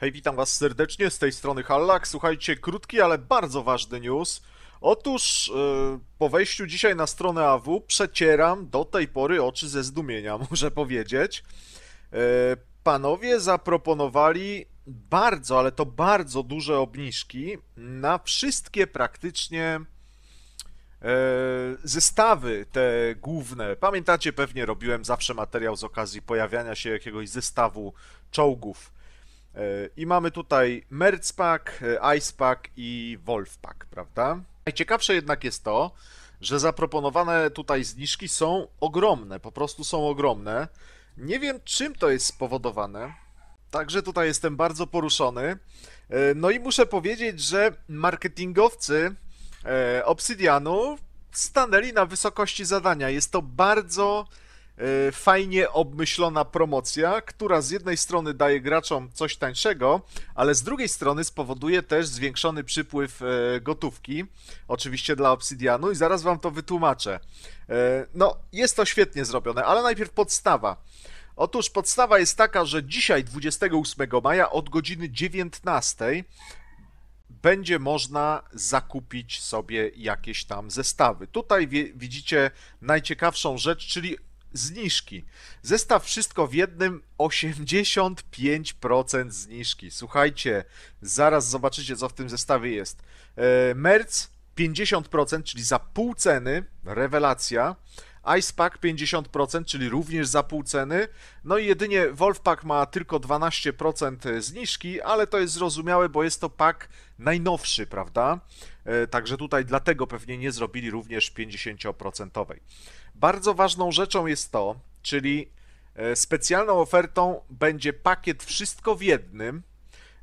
Hej, witam Was serdecznie, z tej strony Hallak. Słuchajcie, krótki, ale bardzo ważny news. Otóż yy, po wejściu dzisiaj na stronę AW przecieram do tej pory oczy ze zdumienia, muszę powiedzieć. Yy, panowie zaproponowali bardzo, ale to bardzo duże obniżki na wszystkie praktycznie e, zestawy te główne. Pamiętacie, pewnie robiłem zawsze materiał z okazji pojawiania się jakiegoś zestawu czołgów. I mamy tutaj Merc Pack, e, Ice Pack i Wolf Pack, prawda? Najciekawsze jednak jest to, że zaproponowane tutaj zniżki są ogromne, po prostu są ogromne. Nie wiem, czym to jest spowodowane. Także tutaj jestem bardzo poruszony. E, no i muszę powiedzieć, że marketingowcy e, Obsidianu stanęli na wysokości zadania. Jest to bardzo E, fajnie obmyślona promocja, która z jednej strony daje graczom coś tańszego, ale z drugiej strony spowoduje też zwiększony przypływ e, gotówki, oczywiście dla Obsidianu i zaraz wam to wytłumaczę. E, no, jest to świetnie zrobione, ale najpierw podstawa. Otóż podstawa jest taka, że dzisiaj 28 maja od godziny 19 będzie można zakupić sobie jakieś tam zestawy. Tutaj widzicie najciekawszą rzecz, czyli zniżki. Zestaw wszystko w jednym 85% zniżki. Słuchajcie, zaraz zobaczycie co w tym zestawie jest. E, merc 50%, czyli za pół ceny, rewelacja. Pack 50%, czyli również za pół ceny. No i jedynie Wolfpack ma tylko 12% zniżki, ale to jest zrozumiałe, bo jest to pak najnowszy, prawda? E, także tutaj dlatego pewnie nie zrobili również 50%. Bardzo ważną rzeczą jest to, czyli e, specjalną ofertą będzie pakiet wszystko w jednym,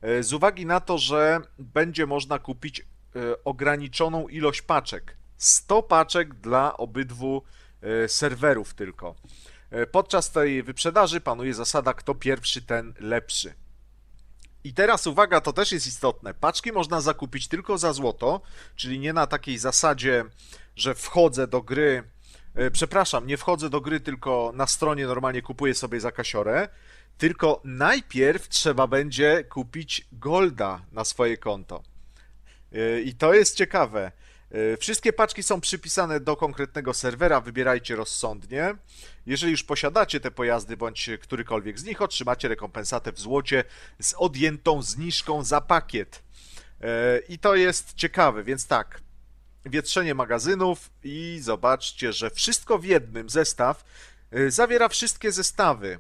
e, z uwagi na to, że będzie można kupić ograniczoną ilość paczek. 100 paczek dla obydwu serwerów tylko. Podczas tej wyprzedaży panuje zasada, kto pierwszy, ten lepszy. I teraz uwaga, to też jest istotne. Paczki można zakupić tylko za złoto, czyli nie na takiej zasadzie, że wchodzę do gry. E, przepraszam, nie wchodzę do gry, tylko na stronie normalnie kupuję sobie za kasiorę. Tylko najpierw trzeba będzie kupić golda na swoje konto. E, I to jest ciekawe. E, wszystkie paczki są przypisane do konkretnego serwera, wybierajcie rozsądnie. Jeżeli już posiadacie te pojazdy bądź którykolwiek z nich, otrzymacie rekompensatę w złocie z odjętą zniżką za pakiet. E, I to jest ciekawe, więc tak. Wietrzenie magazynów i zobaczcie, że wszystko w jednym zestaw e, zawiera wszystkie zestawy.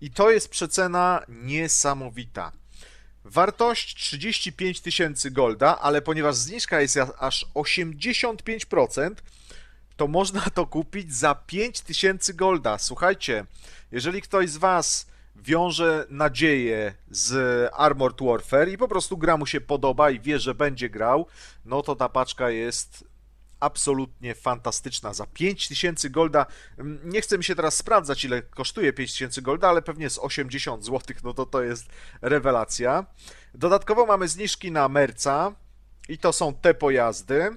I to jest przecena niesamowita. Wartość 35 tysięcy golda, ale ponieważ zniżka jest aż 85%, to można to kupić za 5 tysięcy golda. Słuchajcie, jeżeli ktoś z Was wiąże nadzieję z Armored Warfare i po prostu gra mu się podoba i wie, że będzie grał, no to ta paczka jest absolutnie fantastyczna. Za 5000 golda, mm, nie chcę mi się teraz sprawdzać ile kosztuje 5000 golda, ale pewnie z 80 zł, no to to jest rewelacja. Dodatkowo mamy zniżki na Merca i to są te pojazdy.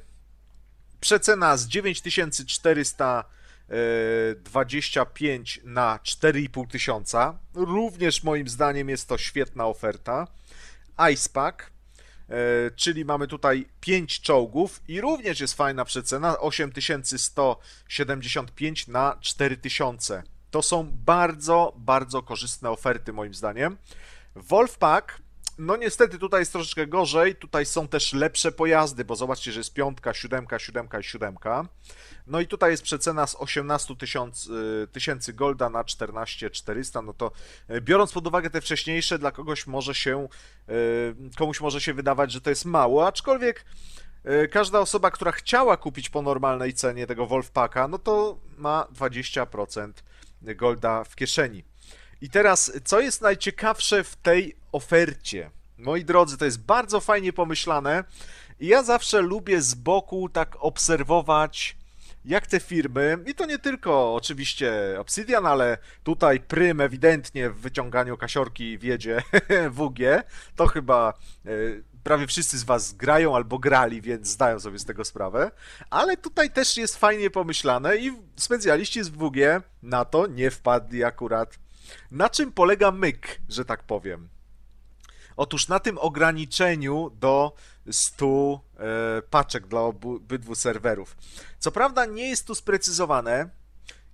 Przecena z 9425 e, na 4,5 tysiąca. Również moim zdaniem jest to świetna oferta. Icepack E, czyli mamy tutaj 5 czołgów i również jest fajna przecena 8175 na 4000. To są bardzo, bardzo korzystne oferty moim zdaniem. Wolfpack no niestety tutaj jest troszeczkę gorzej, tutaj są też lepsze pojazdy, bo zobaczcie, że jest piątka, siódemka, siódemka i siódemka. No i tutaj jest przecena z 18 y, tysięcy golda na 14 400, no to y, biorąc pod uwagę te wcześniejsze, dla kogoś może się, y, komuś może się wydawać, że to jest mało, aczkolwiek każda osoba, która chciała kupić po normalnej cenie tego Wolfpacka, no to ma 20% golda w kieszeni. I teraz, co jest najciekawsze w tej ofercie? Moi drodzy, to jest bardzo fajnie pomyślane. I ja zawsze lubię z boku tak obserwować, jak te firmy, i to nie tylko oczywiście Obsidian, ale tutaj Prym ewidentnie w wyciąganiu kasiorki wiedzie WG. To chyba e, prawie wszyscy z Was grają albo grali, więc zdają sobie z tego sprawę. Ale tutaj też jest fajnie pomyślane i specjaliści z WG na to nie wpadli akurat. Na czym polega myk, że tak powiem? Otóż na tym ograniczeniu do 100 e, paczek dla obydwu serwerów. Co prawda nie jest tu sprecyzowane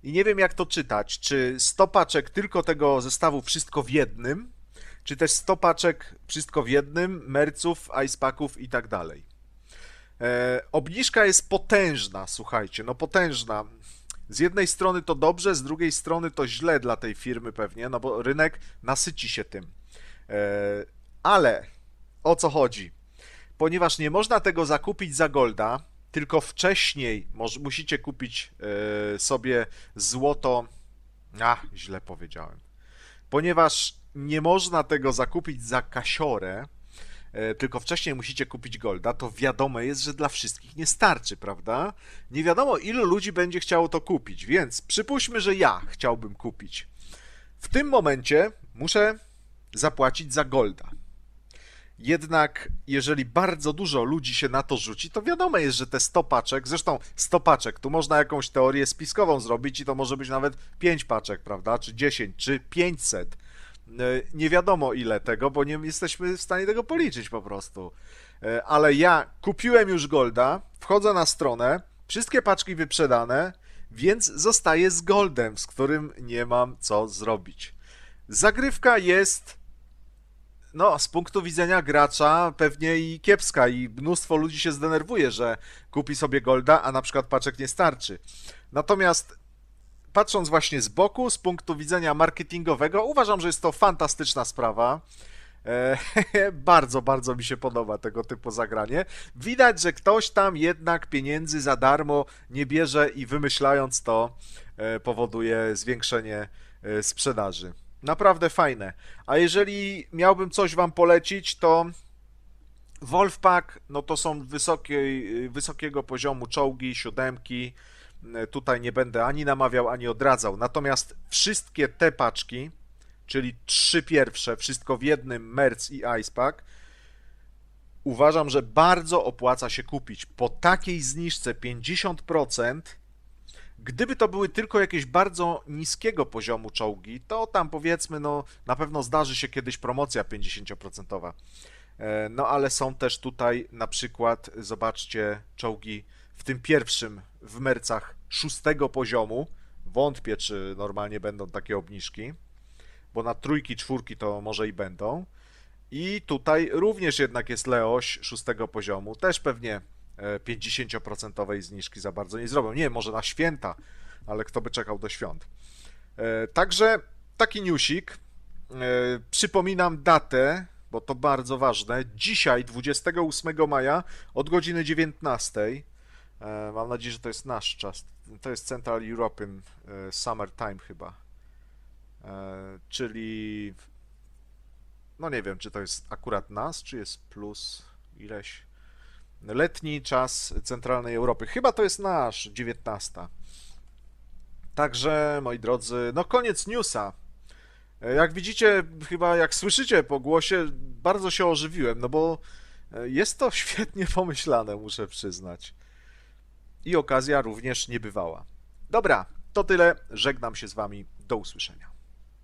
i nie wiem jak to czytać, czy 100 paczek tylko tego zestawu wszystko w jednym, czy też 100 paczek wszystko w jednym, merców, icepacków i tak dalej. E, obniżka jest potężna, słuchajcie, no potężna z jednej strony to dobrze, z drugiej strony to źle dla tej firmy pewnie, no bo rynek nasyci się tym. E, ale o co chodzi? Ponieważ nie można tego zakupić za Golda, tylko wcześniej musicie kupić e, sobie złoto. A, źle powiedziałem. Ponieważ nie można tego zakupić za kasiorę, E, tylko wcześniej musicie kupić golda, to wiadome jest, że dla wszystkich nie starczy, prawda? Nie wiadomo, ilu ludzi będzie chciało to kupić, więc przypuśćmy, że ja chciałbym kupić. W tym momencie muszę zapłacić za golda. Jednak jeżeli bardzo dużo ludzi się na to rzuci, to wiadomo jest, że te 100 paczek, zresztą 100 paczek, tu można jakąś teorię spiskową zrobić i to może być nawet 5 paczek, prawda? Czy 10, czy 500. E, nie wiadomo ile tego, bo nie jesteśmy w stanie tego policzyć po prostu. E, ale ja kupiłem już Golda, wchodzę na stronę, wszystkie paczki wyprzedane, więc zostaję z Goldem, z którym nie mam co zrobić. Zagrywka jest no, z punktu widzenia gracza pewnie i kiepska i mnóstwo ludzi się zdenerwuje, że kupi sobie Golda, a na przykład paczek nie starczy. Natomiast patrząc właśnie z boku, z punktu widzenia marketingowego, uważam, że jest to fantastyczna sprawa. E, bardzo, bardzo mi się podoba tego typu zagranie. Widać, że ktoś tam jednak pieniędzy za darmo nie bierze i wymyślając to e, powoduje zwiększenie e, sprzedaży. Naprawdę fajne. A jeżeli miałbym coś wam polecić, to Wolfpack, no to są wysokiej, wysokiego poziomu czołgi, siódemki, E, tutaj nie będę ani namawiał, ani odradzał. Natomiast wszystkie te paczki, czyli trzy pierwsze, wszystko w jednym, Merc i Icepack, uważam, że bardzo opłaca się kupić. Po takiej zniżce 50%, gdyby to były tylko jakieś bardzo niskiego poziomu czołgi, to tam powiedzmy, no na pewno zdarzy się kiedyś promocja 50%. E, no ale są też tutaj na przykład, zobaczcie, czołgi w tym pierwszym w mercach szóstego poziomu. Wątpię, czy normalnie będą takie obniżki, bo na trójki, czwórki to może i będą. I tutaj również jednak jest Leoś szóstego poziomu. Też pewnie 50% e, zniżki za bardzo nie zrobią. Nie, może na święta, ale kto by czekał do świąt. E, także taki newsik. E, przypominam datę, bo to bardzo ważne. Dzisiaj, 28 maja, od godziny 19 E, mam nadzieję, że to jest nasz czas. To jest Central European e, Summer Time chyba. E, czyli no nie wiem, czy to jest akurat nas, czy jest plus ileś. Letni czas centralnej Europy. Chyba to jest nasz 19. Także, moi drodzy, no koniec newsa. Jak widzicie, chyba jak słyszycie po głosie, bardzo się ożywiłem, no bo jest to świetnie pomyślane, muszę przyznać i okazja również niebywała. Dobra, to tyle. Żegnam się z Wami. Do usłyszenia.